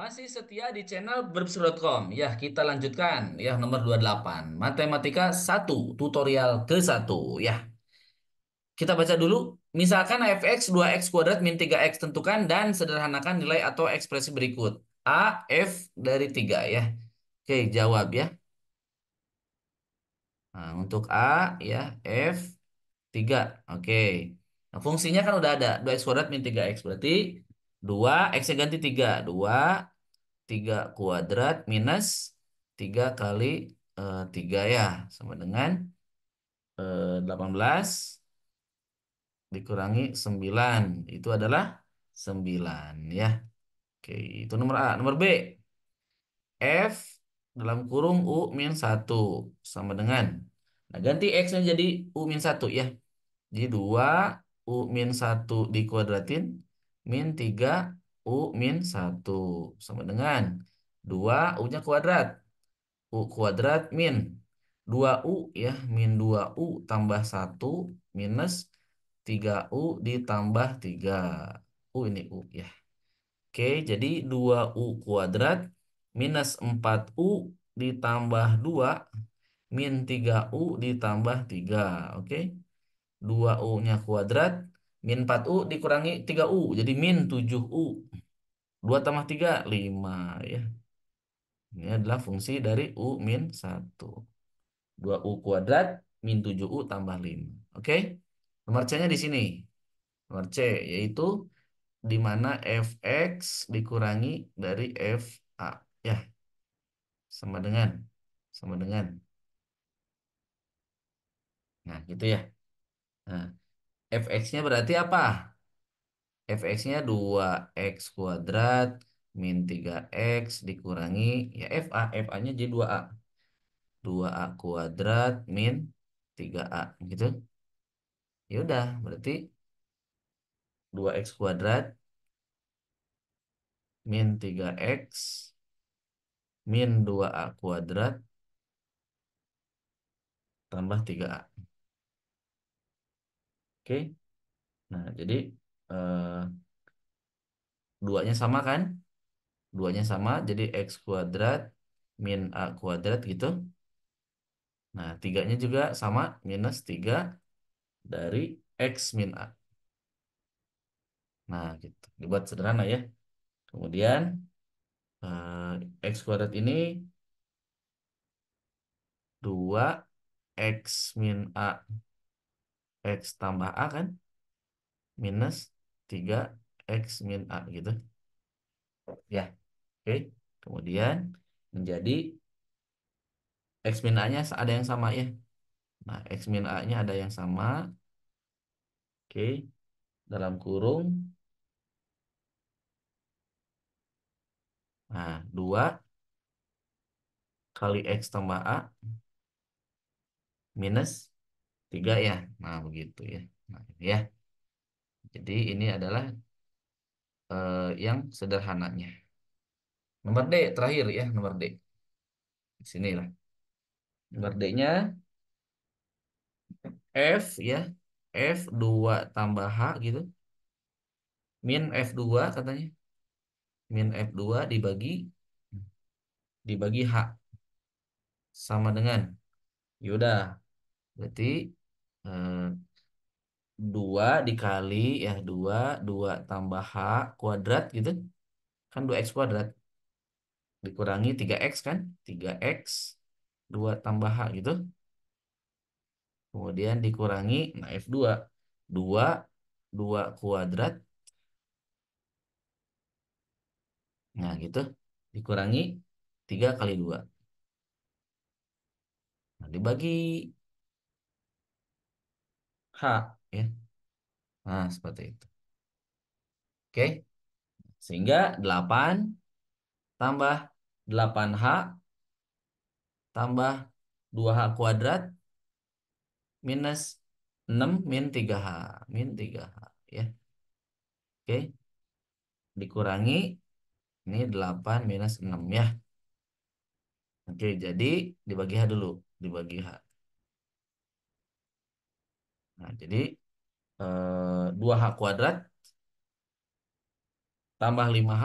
Masih setia di channel berbs.com. Ya, kita lanjutkan. Ya, nomor 28. Matematika 1, tutorial ke-1. Ya. Kita baca dulu. Misalkan fx 2x kuadrat min 3x tentukan dan sederhanakan nilai atau ekspresi berikut. A, f dari 3 ya. Oke, jawab ya. Nah, untuk A ya, f 3. Oke. Nah, fungsinya kan udah ada. 2x kuadrat min 3x. Berarti 2, X ganti 3. 2, 3 kuadrat minus 3 kali uh, eh, 3 ya. Sama dengan uh, eh, 18 dikurangi 9. Itu adalah 9 ya. Oke, itu nomor A. Nomor B. F dalam kurung U min 1 sama dengan. Nah, ganti X-nya jadi U min 1 ya. Jadi 2 U min 1 dikuadratin min 3 U min 1 sama dengan 2 U-nya kuadrat. U kuadrat min 2U ya, min 2U tambah 1 minus 3U ditambah 3. U ini U ya. Oke, jadi 2U kuadrat minus 4U ditambah 2 min 3U ditambah 3. Oke, 2U-nya kuadrat Min 4U dikurangi 3U. Jadi min 7U. 2 tambah 3, 5 ya. Ini adalah fungsi dari U min 1. 2U kuadrat min 7U tambah 5. Oke? Okay? Nomor C-nya di sini. Nomor C, yaitu di mana fx dikurangi dari fa ya sama dengan sama dengan nah gitu ya nah fx-nya berarti apa? fx-nya 2x kuadrat min 3x dikurangi ya fa, fa-nya jadi 2a. 2a kuadrat min 3a gitu. Ya udah, berarti 2x kuadrat min 3x min 2a kuadrat tambah 3a. Oke. Nah, jadi eh, duanya sama kan? Duanya sama, jadi X kuadrat min A kuadrat gitu. Nah, tiganya juga sama, minus 3 dari X min A. Nah, gitu. Dibuat sederhana ya. Kemudian, eh, X kuadrat ini 2 X min A X tambah A kan minus 3X min A gitu ya oke kemudian menjadi X min A nya ada yang sama ya nah X min A nya ada yang sama oke dalam kurung nah 2 kali X tambah A minus tiga iya, ya iya. nah begitu ya nah ya jadi ini adalah uh, yang sederhananya nomor D terakhir ya nomor D sini sinilah nomor D-nya F ya F 2 tambah H gitu min F2 katanya min F2 dibagi dibagi H sama dengan yaudah berarti Hmm, dua 2 dikali ya dua 2 tambah H kuadrat gitu. Kan dua x kuadrat. Dikurangi tiga x kan? tiga x dua tambah H gitu. Kemudian dikurangi nah f dua dua 2 kuadrat. Nah gitu. Dikurangi tiga kali dua Nah dibagi ya. Nah, seperti itu. Oke. Sehingga 8 tambah 8H tambah 2H kuadrat minus 6 min 3H. Min 3H ya. Oke. Dikurangi ini 8 minus 6 ya. Oke, jadi dibagi H dulu. Dibagi H. Nah, jadi eh, 2H kuadrat tambah 5H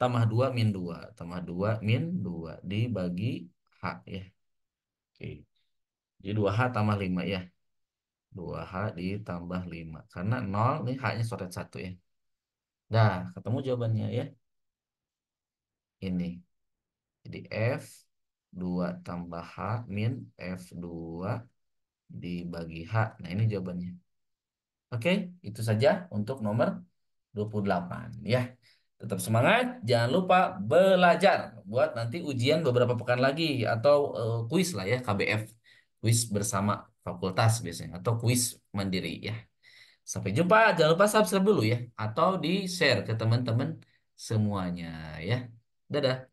tambah 2 min 2. Tambah 2 min 2 dibagi H ya. Oke. Jadi 2H tambah 5 ya. 2H ditambah 5. Karena 0 ini H-nya coret 1 ya. Nah, ketemu jawabannya ya. Ini. Jadi F 2 tambah H min F2 dibagi H. Nah, ini jawabannya. Oke, itu saja untuk nomor 28. Ya, tetap semangat. Jangan lupa belajar buat nanti ujian beberapa pekan lagi atau uh, kuis lah ya, KBF. Kuis bersama fakultas biasanya atau kuis mandiri ya. Sampai jumpa. Jangan lupa subscribe dulu ya atau di-share ke teman-teman semuanya ya. Dadah.